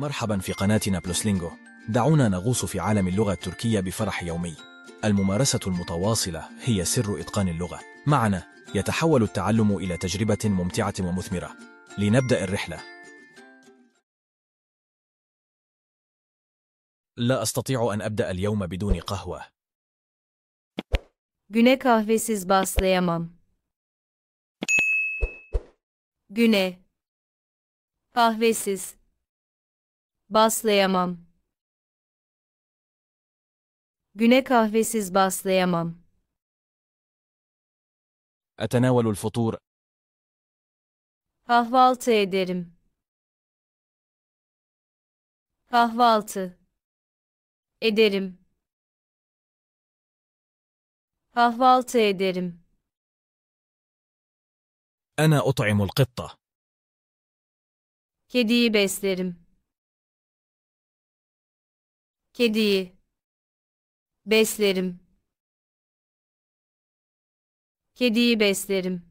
مرحبا في قناتنا بلوسلينغو دعونا نغوص في عالم اللغة التركية بفرح يومي الممارسة المتواصلة هي سر إتقان اللغة معنا يتحول التعلم إلى تجربة ممتعة ومثمرة لنبدأ الرحلة لا أستطيع أن أبدأ اليوم بدون قهوة Güne kahvesiz başlayamam. Güne kahvesiz Baslayamam. Güne kahvesiz baslayamam. أتناول الفطور. Kahvaltı ederim. Kahvaltı. Ederim. Kahvaltı ederim. أنا أطعم القطة. Kediyi beslerim. Kediyi. Beslerim. Kediyi beslerim.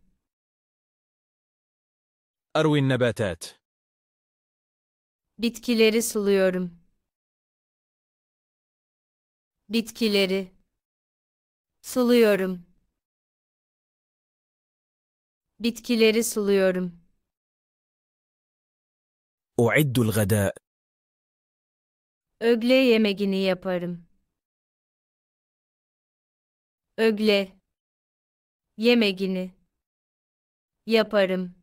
أروي النباتات Bitkileri suluyorum. Bitkileri. Suluyorum. Bitkileri suluyorum. أعد الغداء Ögle yemeğini yaparım. Ögle yemeğini yaparım.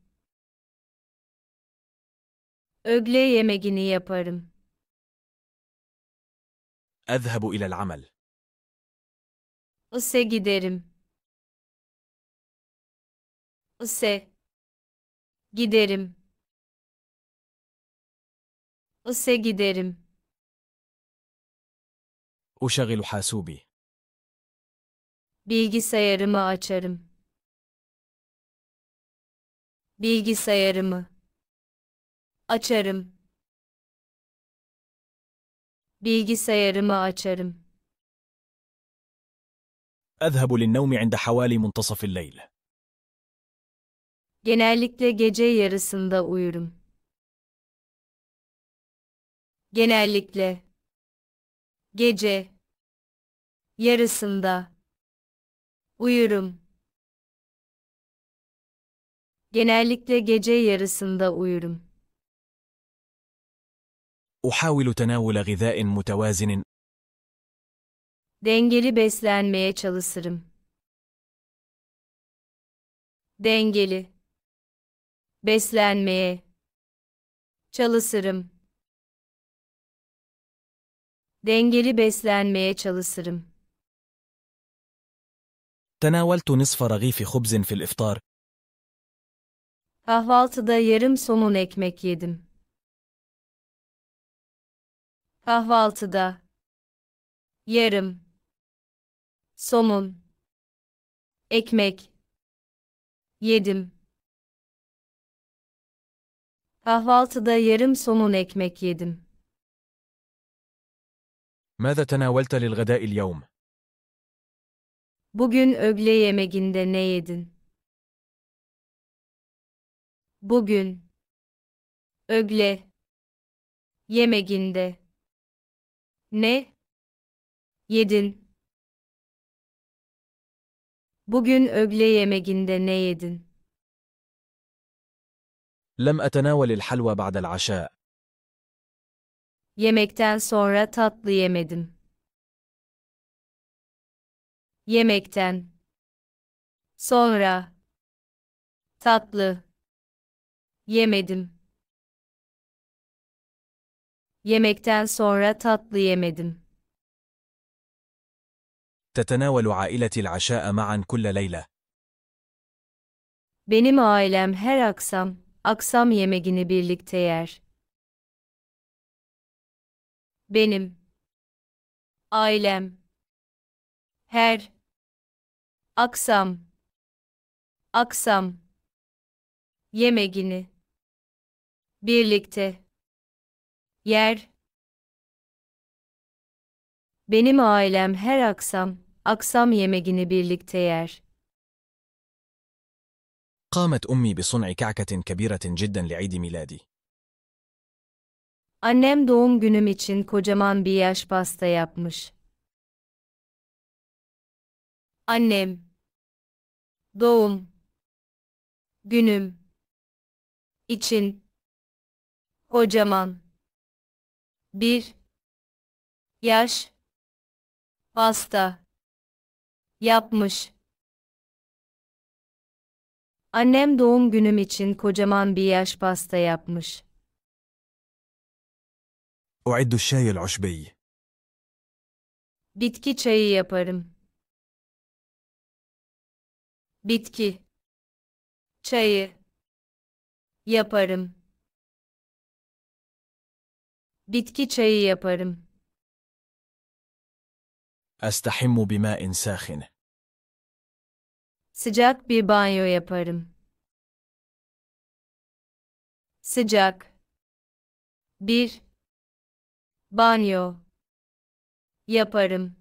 Ögle yemeğini yaparım. أذهب إلى العمل. İse giderim. İse giderim. İse giderim. أشغل حاسوبي. Bilgisayarımı açarım. Bilgisayarımı açarım. Bilgisayarımı açarım. أذهب للنوم عند حوالي منتصف الليل. Genellikle gece yarısında uyurum. Genellikle Gece yarısında uyurum. Genellikle gece yarısında uyurum. أحاول تناول غذاء متوازن Dengeli beslenmeye çalışırım. Dengeli beslenmeye çalışırım. Dengeli beslenmeye çalışırım. تناولت نصف رغيف خبز في الإفطار. Kahvaltıda yarım somun ekmek yedim. Kahvaltıda yarım somun ekmek yedim. Kahvaltıda yarım somun ekmek yedim. ماذا تناولت للغداء اليوم؟ Bugün öğle yemeğinde ne yedin? Bugün öğle yemeğinde ne yedin? Bugün öğle yemeğinde ne yedin? لم أتناول الحلوى بعد العشاء. Yemekten sonra tatlı yemedim. Yemekten sonra tatlı yemedim. Yemekten sonra tatlı yemedim. تتناول عائلتي العشاء معا كل ليلة. Benim ailem her akşam akşam yemeğini birlikte yer benim, ailem, her, aksam, aksam, yemegini, birlikte, yer, benim ailem her akşam, akşam yemegini birlikte yer. قامت أمي بصنع كعكة كبيرة جدا لعيد ميلادي. Annem doğum günüm için kocaman bir yaş pasta yapmış. Annem Doğum Günüm için kocaman bir yaş pasta yapmış. Annem doğum günüm için kocaman bir yaş pasta yapmış. أعد الشاي العشبي. Bitki çayı yaparım. Bitki çayı yaparım. Bitki çayı yaparım. أستحم بماء ساخن. Sıcak bir banyo yaparım. Sıcak bir banyo yaparım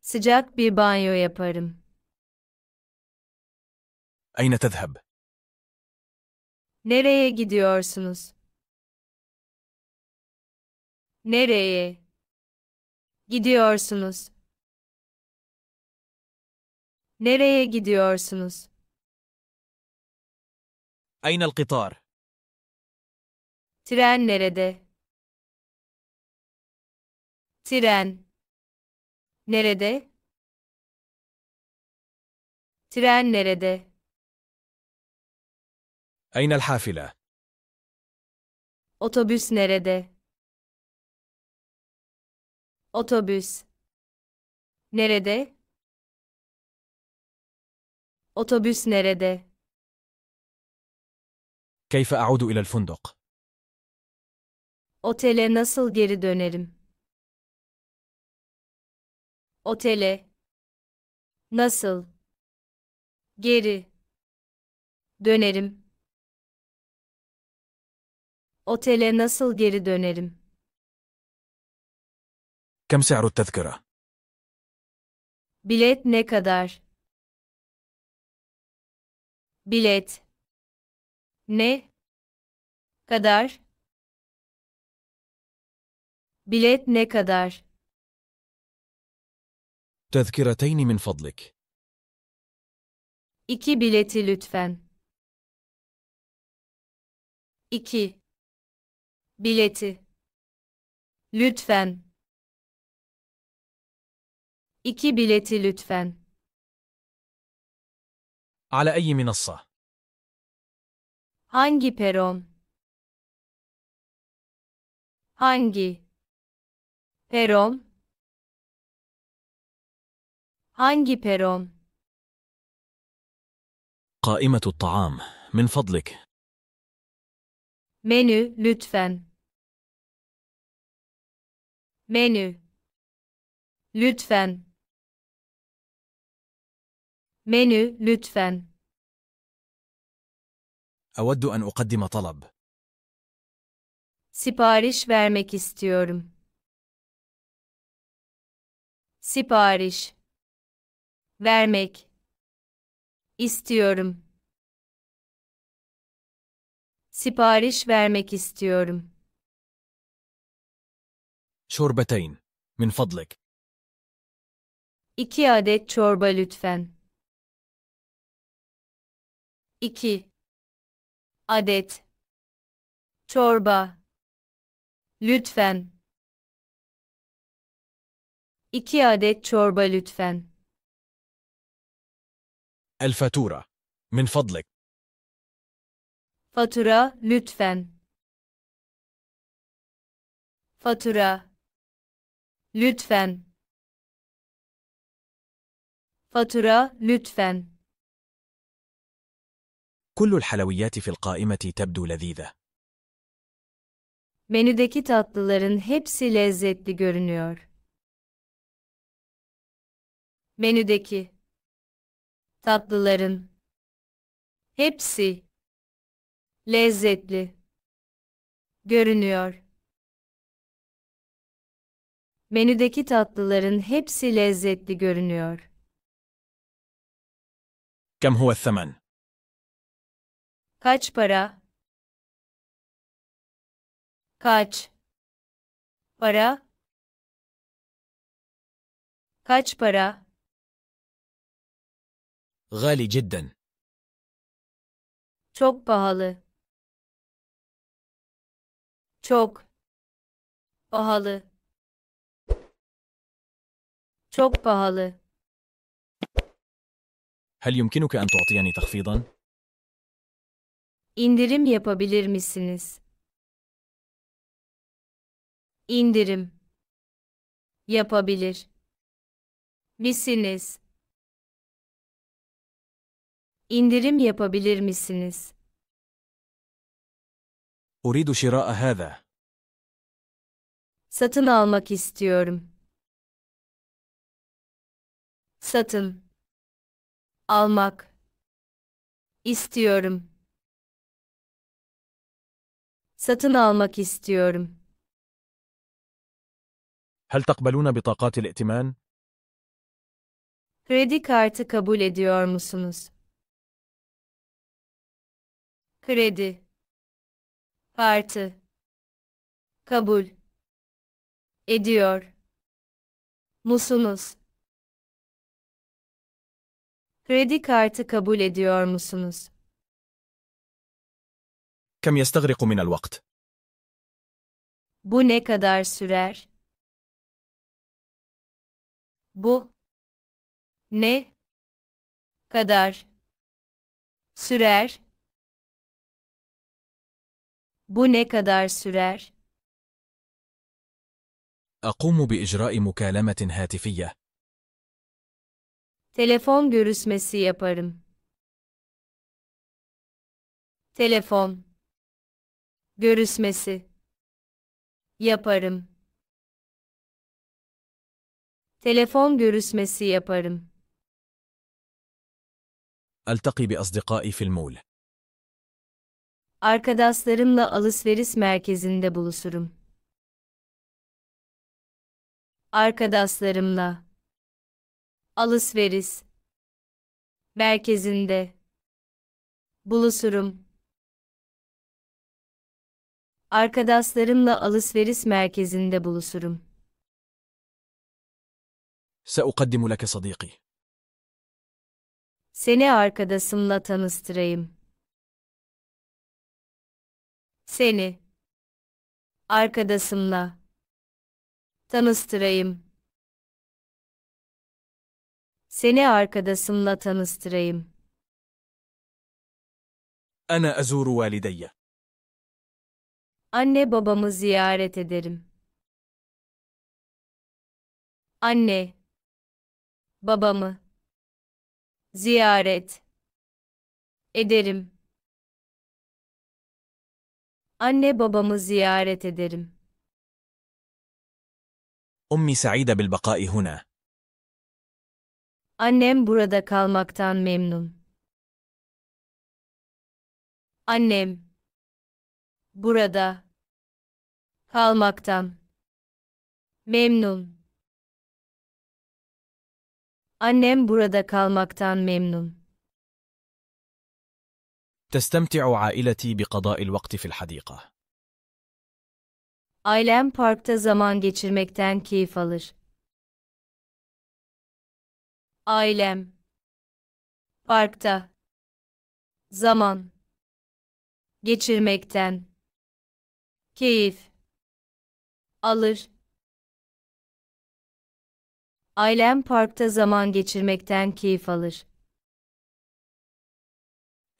sıcak bir banyo yaparım أين تذهب؟ nereye gidiyorsunuz nereye gidiyorsunuz nereye gidiyorsunuz أين القطار؟ Tren nerede? Tren. Nerede? Tren nerede? أين الحافلة؟ Otobüs nerede? Otobüs. Nerede? Otobüs nerede? كيف أعود إلى الفندق؟ Otele nasıl geri dönerim? Otele nasıl geri dönerim? Otele nasıl geri dönerim? كم سعر التذكرة؟ Bilet ne kadar? Bilet ne kadar? Bilet ne kadar? تذكرتين من فضلك. İki bileti lütfen. İki. Bileti. Lütfen. İki bileti lütfen. على أي منصة؟ Hangi peron? Hangi? Peron Hangi peron? قائمة الطعام من فضلك Menü lütfen. Menü lütfen. Menü lütfen. أود أن أقدم طلب. Sipariş vermek istiyorum. sipariş vermek istiyorum sipariş vermek istiyorum شوربتين من فضلك İki adet çorba lütfen. İki adet çorba lütfen. 2 adet çorba lütfen. fatura. Min فضلك Fatura lütfen. Fatura lütfen. Fatura lütfen. كل الحلويات في القائمة تبدو لذيذة. Menüdeki tatlıların hepsi lezzetli görünüyor. Menüdeki tatlıların hepsi lezzetli görünüyor. Menüdeki tatlıların hepsi lezzetli görünüyor. كم هو الثمن؟ Kaç para? Kaç para? Kaç para? غالي جدا. Çok pahalı. Çok pahalı. Çok pahalı. هل يمكنك أن تعطيني تخفيضا؟ İndirim yapabilir misiniz? İndirim yapabilir misiniz? İndirim yapabilir misiniz? أريد شراء هذا. Satın almak istiyorum. Satın. Almak. İstiyorum. Satın almak istiyorum. هل تقبلون بطاقات الائتمان؟ Kredi kartı kabul ediyor musunuz? kredi, parti, kabul, ediyor, musunuz? Kredi kartı kabul ediyor musunuz? كم يستغرق من الوقت؟ Bu ne kadar sürer? Bu ne kadar sürer? Bu ne kadar sürer? أقوم بإجراء مكالمة هاتفية. Telefon görüşmesi yaparım. Telefon görüşmesi yaparım. Telefon görüşmesi yaparım. ألتقي بأصدقائي في المول. Arkadaşlarımla alışveriş merkezinde buluşurum. Arkadaşlarımla alışveriş merkezinde buluşurum. Arkadaşlarımla alışveriş merkezinde buluşurum. سأقدم لك صديقي. Seni arkadaşımla tanıştırayım. Seni. Arkadaşımla. Tanıştırayım. Seni arkadaşımla tanıştırayım. أنا أزور والدي. Anne babamı ziyaret ederim. Anne. Babamı. Ziyaret. Ederim. Anne babamı ziyaret ederim. أمي سعيدة بالبقاء هنا. Annem burada kalmaktan memnun. Annem burada kalmaktan memnun. Annem burada kalmaktan memnun. تستمتع عائلتي بقضاء الوقت في الحديقة. Ailem parkta zaman geçirmekten keyif alır. Ailem parkta zaman geçirmekten keyif alır. Ailem parkta zaman geçirmekten keyif alır.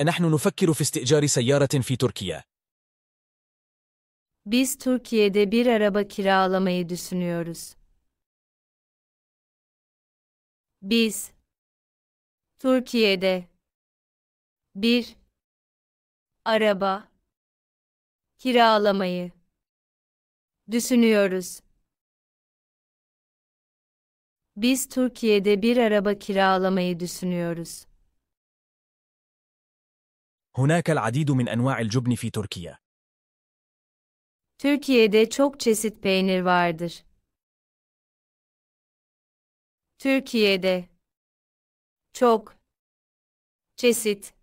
نحن نفكر في استئجار سيارة في تركيا. Biz Türkiye'de bir araba kiralamayı düşünüyoruz. Biz Türkiye'de bir araba kiralamayı düşünüyoruz. Biz Türkiye'de bir araba kiralamayı düşünüyoruz. هناك العديد من أنواع الجبن في تركيا. Türkiye'de çok çeşit peynir vardır. Türkiye'de çok çeşit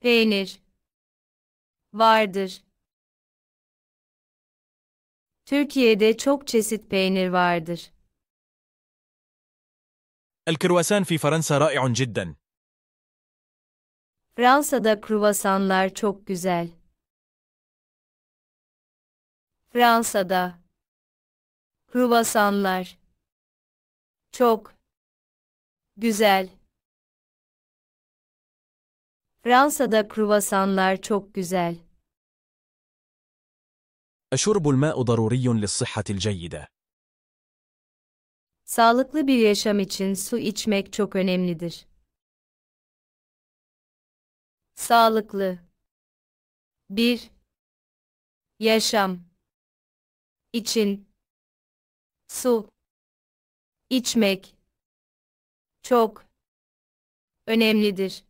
peynir vardır. Türkiye'de çok çeşit peynir vardır. الكرواسان في فرنسا رائع جدا. Fransa'da kruvasanlar çok güzel. Fransa'da kruvasanlar çok güzel. Fransa'da kruvasanlar çok güzel. شرب الماء ضروري للصحة الجيدة. Sağlıklı bir yaşam için su içmek çok önemlidir sağlıklı bir yaşam için su içmek çok önemlidir.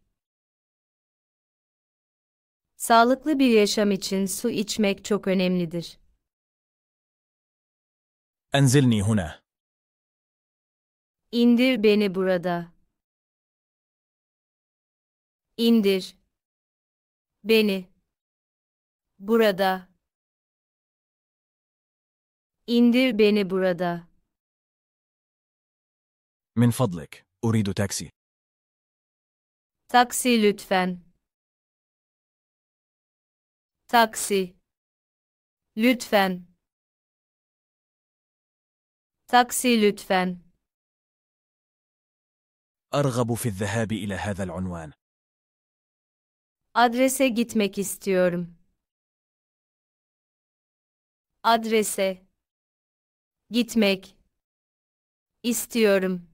Sağlıklı bir yaşam için su içmek çok önemlidir. Enzilni huna. İndir beni burada. İndir. beni burada indir beni burada من فضلك اريد تاكسي تاكسي لطفاً تاكسي لطفاً تاكسي لطفاً أرغب في الذهاب إلى هذا العنوان Adrese gitmek istiyorum. Adrese gitmek istiyorum.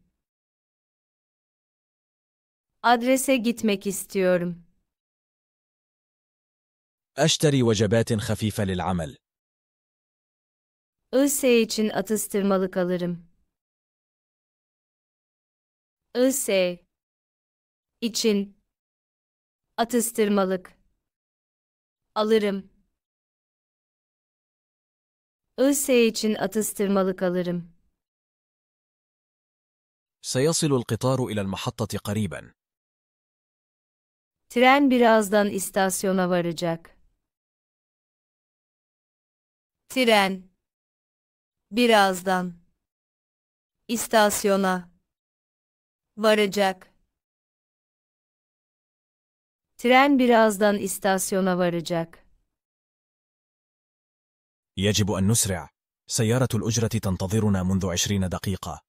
Adrese gitmek istiyorum. أشتري وجبات lil amel. Ise için atıştırmalık alırım. Ise için Atıştırmalık. Alırım. Öse için atıştırmalık alırım. سيصل القطار إلى المحطة قريبا. Tren birazdan istasyona varacak. Tren. Birazdan. İstasyona. Varacak. Tren birazdan istasyona varacak. يجب أن نسرع. سيارة الأجرة تنتظرنا منذ 20 دقيقة.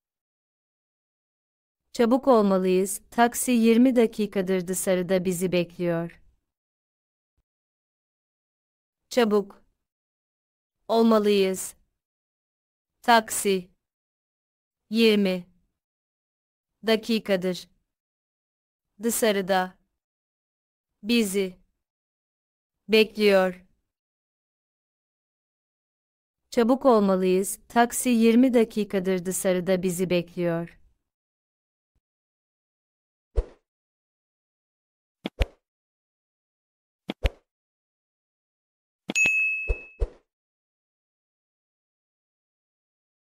Çabuk olmalıyız. Taksi 20 dakikadır dışarıda bizi bekliyor. Çabuk. Olmalıyız. Taksi. 20 dakikadır. Dışarıda bizi bekliyor. Çabuk olmalıyız. Taksi 20 dakikadır dışarıda bizi bekliyor.